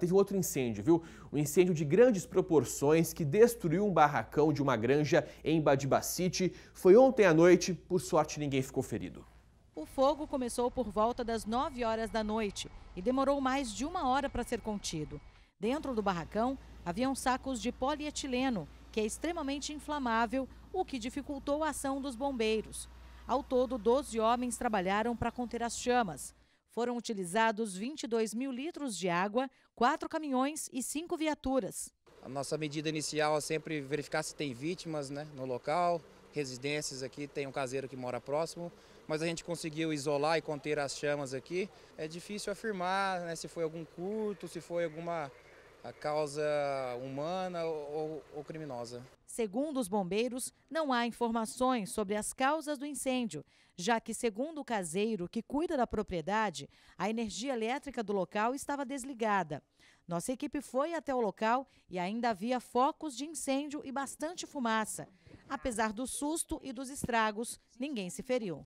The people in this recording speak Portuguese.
Teve outro incêndio, viu? Um incêndio de grandes proporções que destruiu um barracão de uma granja em Badibacite. Foi ontem à noite, por sorte ninguém ficou ferido. O fogo começou por volta das 9 horas da noite e demorou mais de uma hora para ser contido. Dentro do barracão haviam sacos de polietileno, que é extremamente inflamável, o que dificultou a ação dos bombeiros. Ao todo, 12 homens trabalharam para conter as chamas foram utilizados 22 mil litros de água, quatro caminhões e cinco viaturas. A nossa medida inicial é sempre verificar se tem vítimas né, no local, residências aqui, tem um caseiro que mora próximo, mas a gente conseguiu isolar e conter as chamas aqui. É difícil afirmar né, se foi algum curto, se foi alguma a causa humana ou, ou, criminosa. Segundo os bombeiros, não há informações sobre as causas do incêndio, já que, segundo o caseiro que cuida da propriedade, a energia elétrica do local estava desligada. Nossa equipe foi até o local e ainda havia focos de incêndio e bastante fumaça. Apesar do susto e dos estragos, ninguém se feriu.